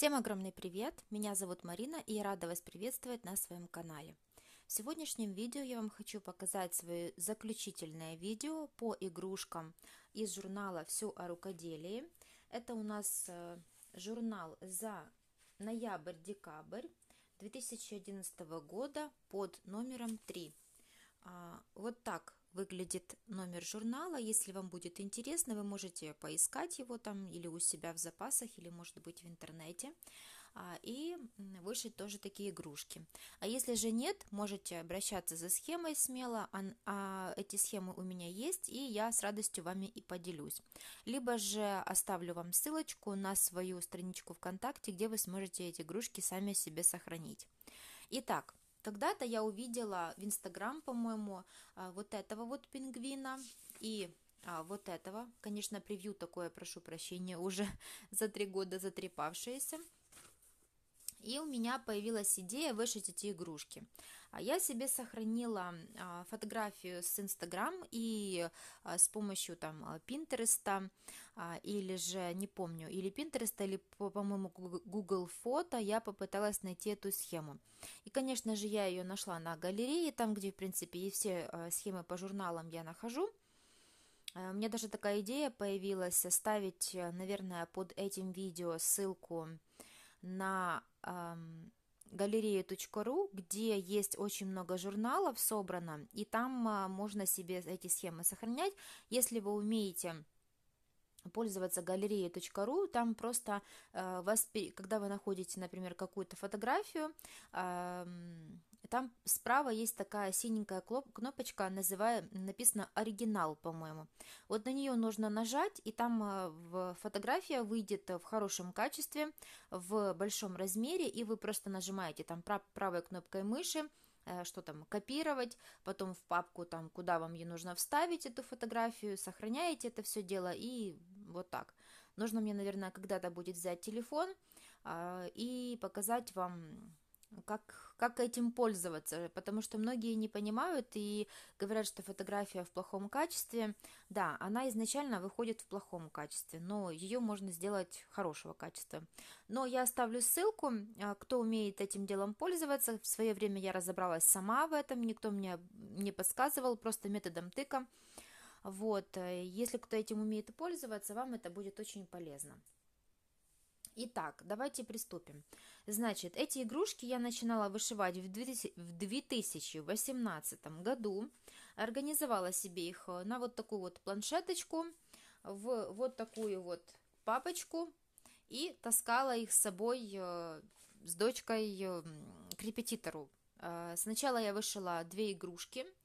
Всем огромный привет! Меня зовут Марина и я рада вас приветствовать на своем канале. В сегодняшнем видео я вам хочу показать свое заключительное видео по игрушкам из журнала «Все о рукоделии». Это у нас э, журнал за ноябрь-декабрь 2011 года под номером 3. А, вот так выглядит номер журнала. Если вам будет интересно, вы можете поискать его там или у себя в запасах, или, может быть, в интернете а, и вышить тоже такие игрушки. А если же нет, можете обращаться за схемой смело, а, эти схемы у меня есть, и я с радостью вами и поделюсь. Либо же оставлю вам ссылочку на свою страничку ВКонтакте, где вы сможете эти игрушки сами себе сохранить. Итак, когда-то я увидела в Инстаграм, по-моему, а, вот этого вот пингвина и а, вот этого. Конечно, превью такое, прошу прощения, уже за три года затрепавшееся. И у меня появилась идея вышить эти игрушки. А я себе сохранила а, фотографию с Инстаграм и а, с помощью там Пинтереста или же, не помню, или Пинтереста, или, по-моему, Google фото, я попыталась найти эту схему. И, конечно же, я ее нашла на галерее, там, где, в принципе, и все схемы по журналам я нахожу. У меня даже такая идея появилась оставить, наверное, под этим видео ссылку на галерею.ру, где есть очень много журналов собрано, и там а, можно себе эти схемы сохранять. Если вы умеете пользоваться галереей.ру, там просто, а, вас, когда вы находите, например, какую-то фотографию, там справа есть такая синенькая кнопочка, называя, написано «Оригинал», по-моему. Вот на нее нужно нажать, и там э, фотография выйдет э, в хорошем качестве, в большом размере, и вы просто нажимаете там правой кнопкой мыши, э, что там копировать, потом в папку там, куда вам ее нужно вставить эту фотографию, сохраняете это все дело и вот так. Нужно мне, наверное, когда-то будет взять телефон а, и показать вам как, как этим пользоваться, потому что многие не понимают и говорят, что фотография в плохом качестве. Да, она изначально выходит в плохом качестве, но ее можно сделать хорошего качества. Но я оставлю ссылку, а, кто умеет этим делом пользоваться. В свое время я разобралась сама в этом, никто мне не подсказывал, просто методом тыка. Вот, э, если кто этим умеет пользоваться, вам это будет очень полезно. Итак, давайте приступим. Значит, эти игрушки я начинала вышивать в 2018 году. Организовала себе их э, на вот такую вот планшеточку, в вот такую вот папочку и таскала их с собой э, с дочкой э, к репетитору. Сначала я вышила две игрушки –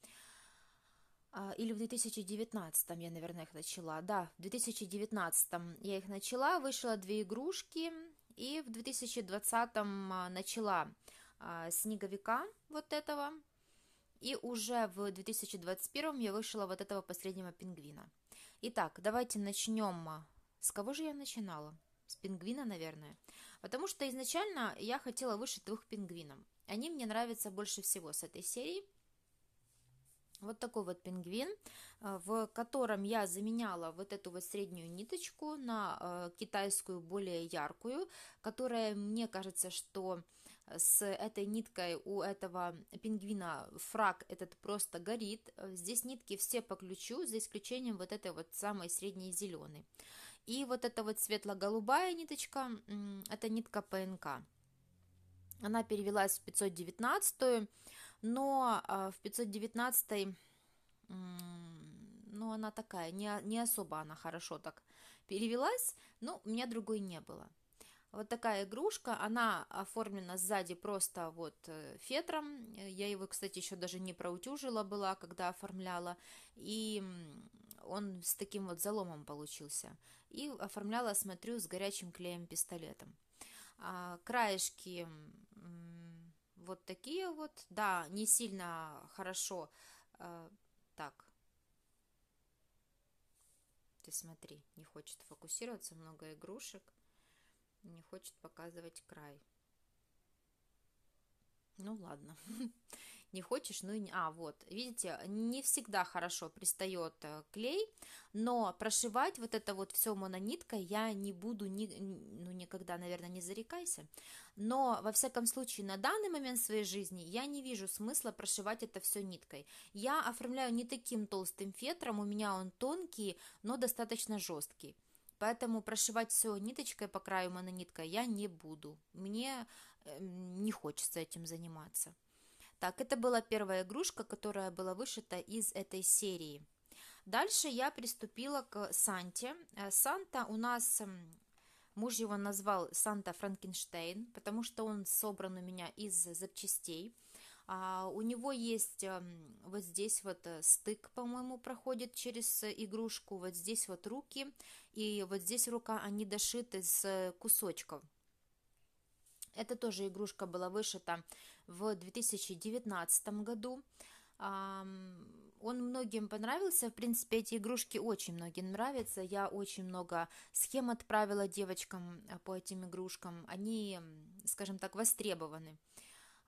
а, или в 2019 я, наверное, их начала. Да, в 2019 я их начала, вышла две игрушки, и в 2020 а, начала а, снеговика вот этого, и уже в 2021 я вышла вот этого последнего пингвина. Итак, давайте начнем. С кого же я начинала? С пингвина, наверное. Потому что изначально я хотела вышить двух пингвинов. Они мне нравятся больше всего с этой серии – вот такой вот пингвин, э, в котором я заменяла вот эту вот среднюю ниточку на э, китайскую более яркую, которая, мне кажется, что э, с этой ниткой у этого пингвина фраг этот просто горит. Здесь нитки все по ключу, за исключением вот этой вот самой средней зеленой. И вот эта вот светло-голубая ниточка, это нитка ПНК. Она перевелась в 519 но а, в 519 ну, она такая, не, не особо она хорошо так перевелась, но у меня другой не было. Вот такая игрушка, она оформлена сзади просто вот э, фетром. Я его, кстати, еще даже не проутюжила была, когда оформляла. И он с таким вот заломом получился. И оформляла, смотрю, с горячим клеем пистолетом. А, краешки вот такие вот, да, не сильно хорошо, э, так, ты смотри, не хочет фокусироваться, много игрушек, не хочет показывать край. Ну ладно. не хочешь, ну и не... А, вот, видите, не всегда хорошо пристает э, клей, но прошивать вот это вот все монониткой я не буду, ни... ну, никогда, наверное, не зарекайся, но, во всяком случае, на данный момент своей жизни я не вижу смысла прошивать это все ниткой. Я оформляю не таким толстым фетром, у меня он тонкий, но достаточно жесткий. Поэтому прошивать все ниточкой по краю монониткой я не буду. Мне эм, не хочется этим заниматься. Так, это была первая игрушка, которая была вышита из этой серии. Дальше я приступила к Санте. Э, Санта у нас эм, Муж его назвал Санта Франкенштейн, потому что он собран у меня из запчастей. А, у него есть эм, вот здесь вот э, стык, по-моему, проходит через э, игрушку, вот здесь вот руки, и вот здесь рука, они дошиты с кусочков. Это тоже игрушка была вышита в 2019 году. Он многим понравился, в принципе, эти игрушки очень многим нравятся. Я очень много схем отправила девочкам а, по этим игрушкам. Они, скажем так, востребованы.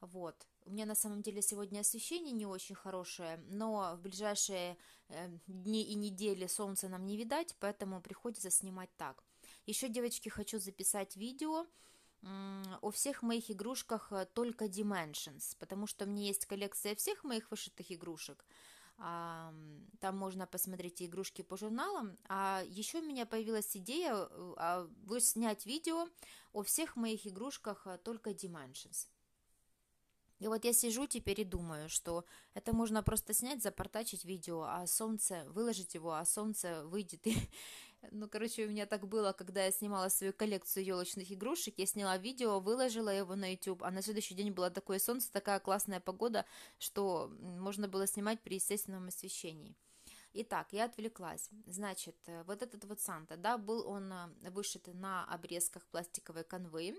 Вот. У меня на самом деле сегодня освещение не очень хорошее, но в ближайшие э, дни и недели солнца нам не видать, поэтому приходится снимать так. Еще, девочки, хочу записать видео о всех моих игрушках э, только Dimensions, потому что у меня есть коллекция всех моих вышитых игрушек. А, там можно посмотреть игрушки по журналам. А еще у меня появилась идея э, а, снять видео о всех моих игрушках э, только Dimensions. И вот я сижу теперь и думаю, что это можно просто снять, запортачить видео, а солнце, выложить его, а солнце выйдет и, Ну, короче, у меня так было, когда я снимала свою коллекцию елочных игрушек, я сняла видео, выложила его на YouTube, а на следующий день было такое солнце, такая классная погода, что можно было снимать при естественном освещении. Итак, я отвлеклась. Значит, э, вот этот вот Санта, да, был он э, вышит на обрезках пластиковой канвы.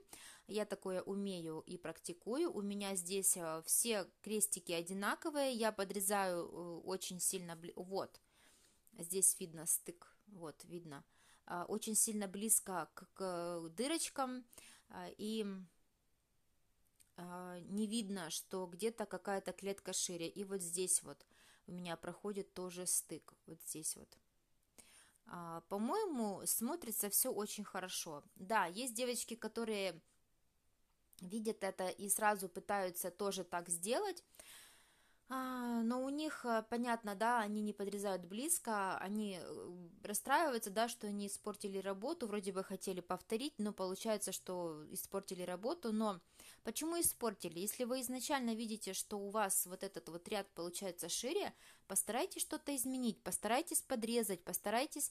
Я такое умею и практикую. У меня здесь э, все крестики одинаковые. Я подрезаю очень сильно... Вот, здесь видно стык вот видно, а, очень сильно близко к, к дырочкам, а, и а, не видно, что где-то какая-то клетка шире. И вот здесь вот у меня проходит тоже стык, вот здесь вот. По-моему, смотрится все очень хорошо. Да, есть девочки, которые видят это и сразу пытаются тоже так сделать, а, но у них, э, понятно, да, они не подрезают близко, они э, расстраиваются, да, что они испортили работу, вроде бы хотели повторить, но получается, что испортили работу, но почему испортили? Если вы изначально видите, что у вас вот этот вот ряд получается шире, постарайтесь что-то изменить, постарайтесь подрезать, постарайтесь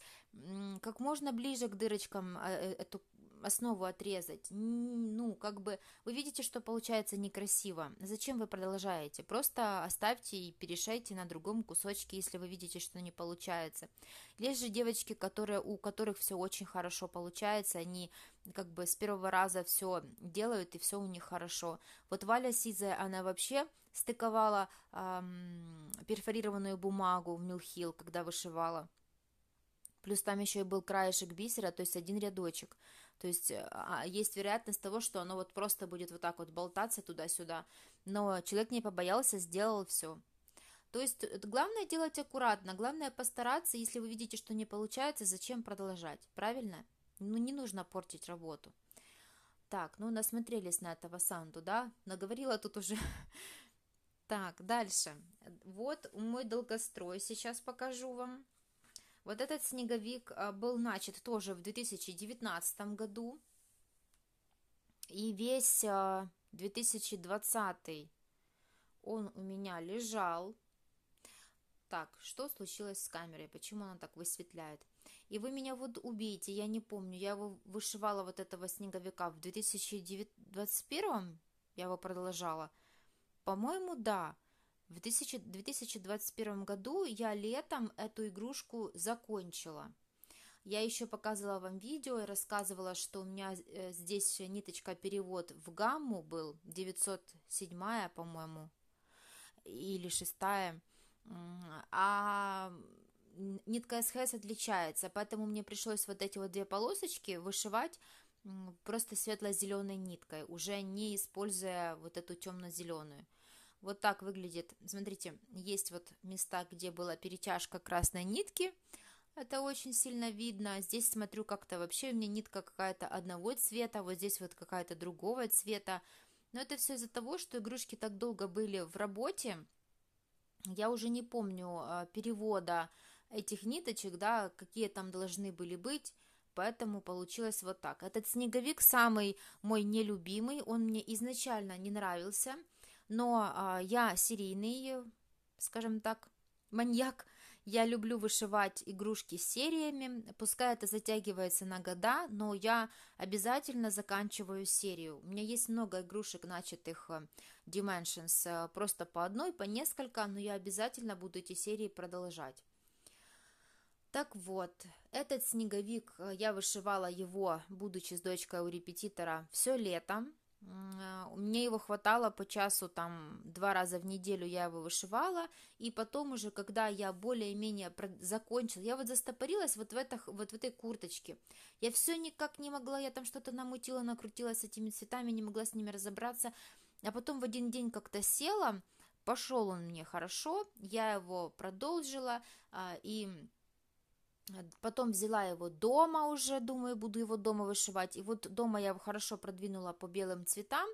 как можно ближе к дырочкам а, э, эту основу отрезать. Ну, как бы вы видите, что получается некрасиво. Зачем вы продолжаете? Просто оставьте и перешайте на другом кусочке, если вы видите, что не получается. Есть же девочки, которые, у которых все очень хорошо получается, они как бы с первого раза все делают и все у них хорошо. Вот Валя Сизая, она вообще стыковала эм, перфорированную бумагу в Милхил, когда вышивала. Плюс там еще и был краешек бисера, то есть один рядочек. То есть э, а, есть вероятность того, что оно вот просто будет вот так вот болтаться туда-сюда. Но человек не побоялся, сделал все. То есть э, главное делать аккуратно, главное постараться, если вы видите, что не получается, зачем продолжать, правильно? Ну, не нужно портить работу. Так, ну, насмотрелись на этого Санду, да? Наговорила тут уже. Так, дальше. Вот мой долгострой сейчас покажу вам. Вот этот снеговик а, был начат тоже в 2019 году. И весь 2020 а, он у меня лежал. Так, что случилось с камерой? Почему она так высветляет? И вы меня вот убейте, я не помню. Я его вышивала вот этого снеговика в 2021. Я его продолжала. По-моему, да. В 2021 году я летом эту игрушку закончила. Я еще показывала вам видео и рассказывала, что у меня э, здесь ниточка перевод в гамму был, 907, по-моему, или 6. А нитка СХС отличается, поэтому мне пришлось вот эти вот две полосочки вышивать просто светло-зеленой ниткой, уже не используя вот эту темно-зеленую. Вот так выглядит. Смотрите, есть вот места, где была перетяжка красной нитки. Это очень сильно видно. Здесь смотрю как-то вообще у меня нитка какая-то одного цвета, вот здесь вот какая-то другого цвета. Но это все из-за того, что игрушки так долго были в работе. Я уже не помню а, перевода этих ниточек, да, какие там должны были быть поэтому получилось вот так. Этот снеговик самый мой нелюбимый, он мне изначально не нравился, но а, я серийный, скажем так, маньяк. Я люблю вышивать игрушки сериями, пускай это затягивается на года, но я обязательно заканчиваю серию. У меня есть много игрушек, начатых э, Dimensions, э, просто по одной, по несколько, но я обязательно буду эти серии продолжать. Так вот, этот снеговик, э, я вышивала его, будучи с дочкой у репетитора, все лето, Э, мне его хватало по часу, там, два раза в неделю я его вышивала, и потом уже, когда я более-менее закончила, я вот застопорилась вот в, это, вот в этой курточке. Я все никак не могла, я там что-то намутила, накрутила с этими цветами, не могла с ними разобраться, а потом в один день как-то села, пошел он мне хорошо, я его продолжила, а, и Э, потом взяла его дома уже, думаю, буду его дома вышивать. И вот дома я его хорошо продвинула по белым цветам,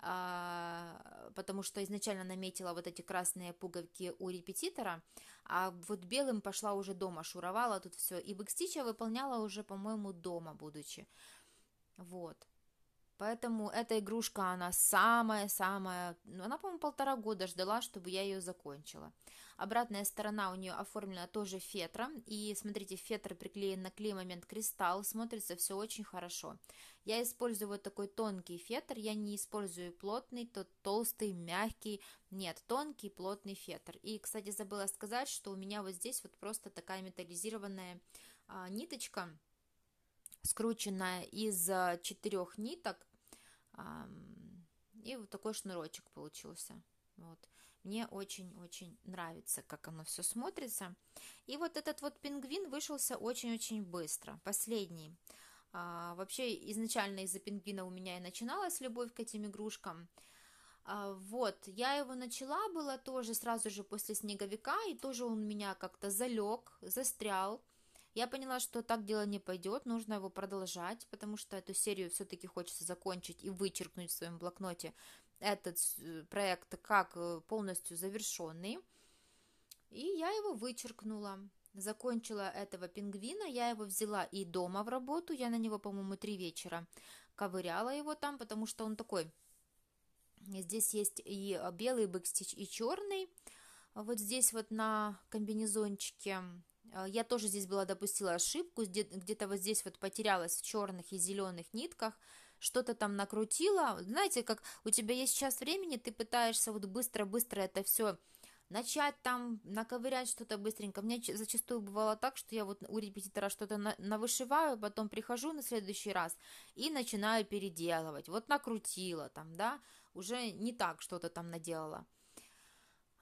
а, потому что изначально наметила вот эти красные пуговки у репетитора, а вот белым пошла уже дома, шуровала тут все. И бэкстича выполняла уже, по-моему, дома будучи. Вот. Поэтому эта игрушка, она самая-самая, ну, она, по-моему, полтора года ждала, чтобы я ее закончила. Обратная сторона у нее оформлена тоже фетром, и, смотрите, фетр приклеен на клей-момент кристалл, смотрится все очень хорошо. Я использую вот такой тонкий фетр, я не использую плотный, тот толстый, мягкий, нет, тонкий, плотный фетр. И, кстати, забыла сказать, что у меня вот здесь вот просто такая металлизированная а, ниточка, скрученная из э, четырех ниток. И вот такой шнурочек получился. Вот. Мне очень-очень нравится, как оно все смотрится. И вот этот вот пингвин вышелся очень-очень быстро. Последний. А, вообще, изначально из-за пингвина у меня и начиналась любовь к этим игрушкам. А, вот, я его начала было тоже сразу же после снеговика, и тоже он у меня как-то залег, застрял. Я поняла, что так дело не пойдет, нужно его продолжать, потому что эту серию все-таки хочется закончить и вычеркнуть в своем блокноте этот э, проект как э, полностью завершенный. И я его вычеркнула. Закончила этого пингвина, я его взяла и дома в работу, я на него, по-моему, три вечера ковыряла его там, потому что он такой. Здесь есть и белый бэкстич, и черный. Вот здесь вот на комбинезончике а, я тоже здесь была допустила ошибку, где-то вот здесь вот потерялась в черных и зеленых нитках, что-то там накрутила. Знаете, как у тебя есть сейчас времени, ты пытаешься вот быстро-быстро это все начать там наковырять что-то быстренько. У меня зачастую бывало так, что я вот у репетитора что-то на, навышиваю, потом прихожу на следующий раз и начинаю переделывать. Вот накрутила там, да, уже не так что-то там наделала.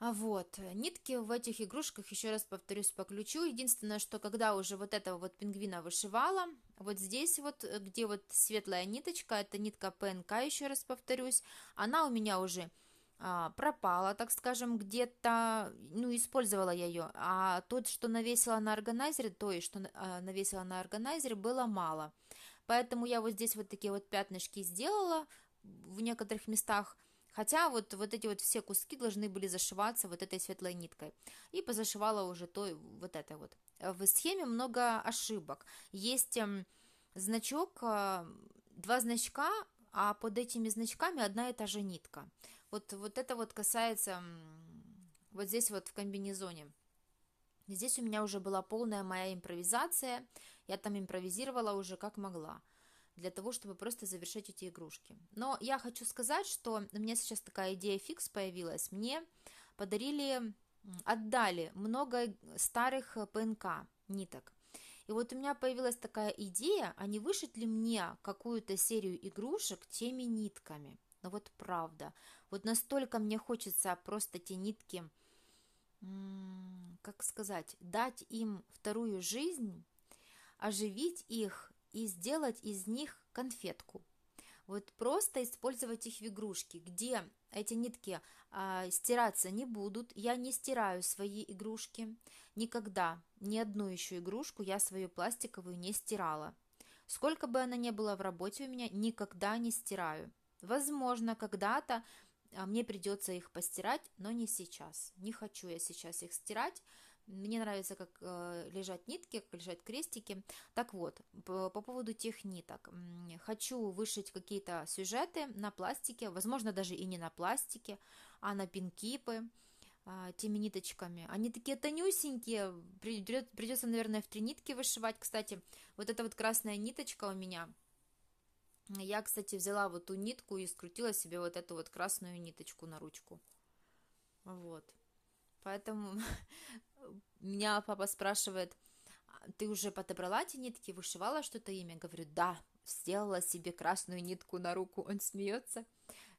А вот, э, нитки в этих игрушках, еще раз повторюсь, по ключу. Единственное, что когда уже вот этого вот пингвина вышивала, вот здесь вот, э, где вот светлая ниточка, это нитка ПНК, еще раз повторюсь, она у меня уже а, пропала, так скажем, где-то, ну, использовала я ее, а то, что навесила на органайзере, то, и что а, навесила на органайзере было мало. Поэтому я вот здесь вот такие вот пятнышки сделала в некоторых местах, Хотя вот, вот эти вот все куски должны были зашиваться вот этой светлой ниткой. И позашивала уже той вот этой вот. Э, в схеме много ошибок. Есть эм, значок, э, два значка, а под этими значками одна и та же нитка. Вот, вот это вот касается вот здесь вот в комбинезоне. Здесь у меня уже была полная моя импровизация, я там импровизировала уже как могла для того, чтобы просто завершить эти игрушки. Но я хочу сказать, что у меня сейчас такая идея фикс появилась. Мне подарили, отдали много старых э, ПНК ниток. И вот у меня появилась такая идея, а не вышить ли мне какую-то серию игрушек теми нитками. Но ну вот правда. Вот настолько мне хочется просто те нитки, как сказать, дать им вторую жизнь, оживить их и сделать из них конфетку. Вот просто использовать их в игрушки, где эти нитки э, стираться не будут. Я не стираю свои игрушки никогда. Ни одну еще игрушку я свою пластиковую не стирала. Сколько бы она ни была в работе у меня, никогда не стираю. Возможно, когда-то а, мне придется их постирать, но не сейчас. Не хочу я сейчас их стирать. Мне нравится, как э, лежат нитки, как лежат крестики. Так вот, по поводу тех ниток. Хочу вышить какие-то сюжеты на пластике, возможно, даже и не на пластике, а на пинкипы а, теми ниточками. Они такие тонюсенькие, придется, наверное, в три нитки вышивать. Кстати, вот эта вот красная ниточка у меня, я, кстати, взяла вот ту нитку и скрутила себе вот эту вот красную ниточку на ручку. Вот. Поэтому меня папа спрашивает, «А ты уже подобрала эти нитки, вышивала что-то имя? говорю, да, сделала себе красную нитку на руку. Он смеется,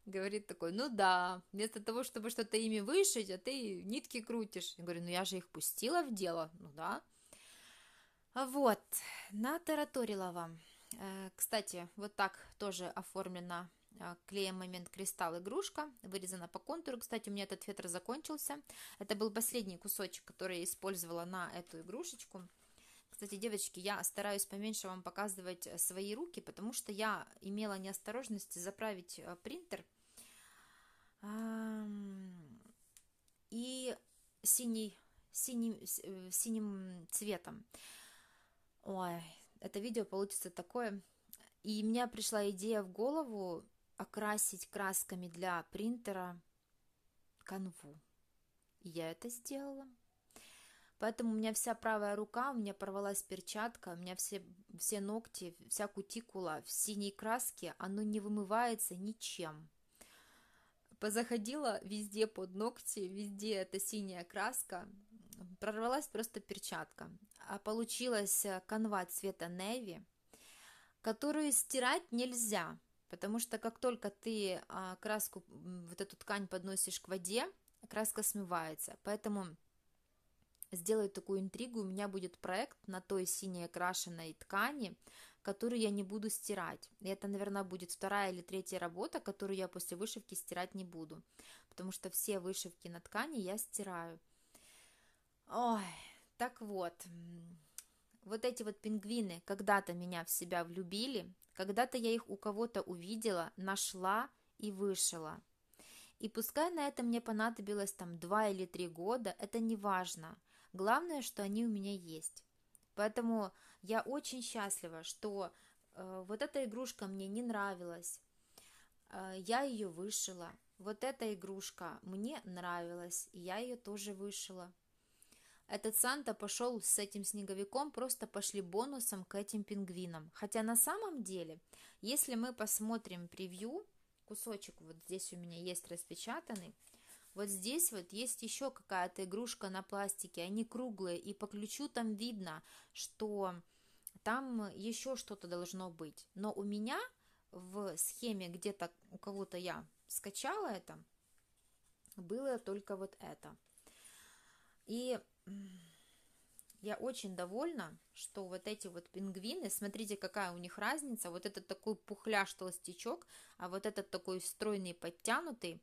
говорит такой, ну да, вместо того, чтобы что-то ими вышить, а ты нитки крутишь. Я говорю, ну я же их пустила в дело, ну да. А вот, натараторила вам. Э, кстати, вот так тоже оформлена а, клеем момент кристалл игрушка, вырезана по контуру. Кстати, у меня этот фетр закончился. Это был последний кусочек, который я использовала на эту игрушечку. Кстати, девочки, я стараюсь поменьше вам показывать э, свои руки, потому что я имела неосторожность заправить э, принтер. И синий, синим, э, синим цветом. Ой, это видео получится такое. И мне пришла идея в голову окрасить красками для принтера канву. И я это сделала. Поэтому у меня вся правая рука, у меня порвалась перчатка, у меня все, все ногти, вся кутикула в синей краске, оно не вымывается ничем. Позаходила везде под ногти, везде эта синяя краска, прорвалась просто перчатка. А получилась э, канва цвета неви, которую стирать нельзя – Потому что как только ты а, краску, вот эту ткань подносишь к воде, краска смывается. Поэтому сделаю такую интригу. У меня будет проект на той синей окрашенной ткани, которую я не буду стирать. И это, наверное, будет вторая или третья работа, которую я после вышивки стирать не буду. Потому что все вышивки на ткани я стираю. Ой, так вот. Вот эти вот пингвины когда-то меня в себя влюбили, когда-то я их у кого-то увидела, нашла и вышила. И пускай на это мне понадобилось там два или три года, это не важно. Главное, что они у меня есть. Поэтому я очень счастлива, что э, вот эта игрушка мне не нравилась. Э, я ее вышила. Вот эта игрушка мне нравилась, и я ее тоже вышила. Этот Санта пошел с этим снеговиком, просто пошли бонусом к этим пингвинам. Хотя на самом деле, если мы посмотрим превью, кусочек вот здесь у меня есть распечатанный, вот здесь вот есть еще какая-то игрушка на пластике, они круглые, и по ключу там видно, что там еще что-то должно быть. Но у меня в схеме где-то у кого-то я скачала это, было только вот это. И я очень довольна, что вот эти вот пингвины, смотрите, какая у них разница. Вот этот такой пухляш толстячок, а вот этот такой стройный, подтянутый.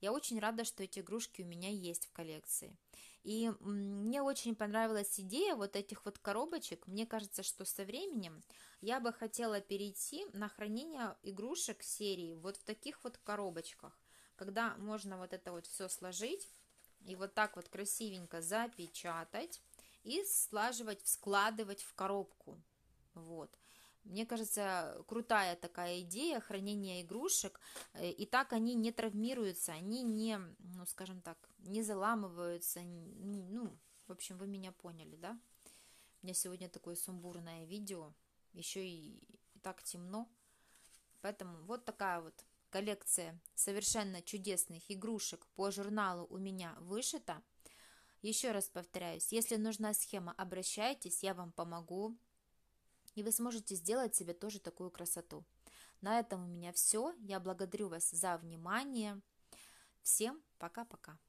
Я очень рада, что эти игрушки у меня есть в коллекции. И мне очень понравилась идея вот этих вот коробочек. Мне кажется, что со временем я бы хотела перейти на хранение игрушек серии вот в таких вот коробочках, когда можно вот это вот все сложить и вот так вот красивенько запечатать и слаживать, складывать в коробку. Вот. Мне кажется, крутая такая идея хранения игрушек, э, и так они не травмируются, они не, ну, скажем так, не заламываются, ну, ну, в общем, вы меня поняли, да? У меня сегодня такое сумбурное видео, еще и, и так темно, поэтому вот такая вот коллекция совершенно чудесных игрушек по журналу у меня вышита, еще раз повторяюсь, если нужна схема, обращайтесь, я вам помогу. И вы сможете сделать себе тоже такую красоту. На этом у меня все. Я благодарю вас за внимание. Всем пока-пока.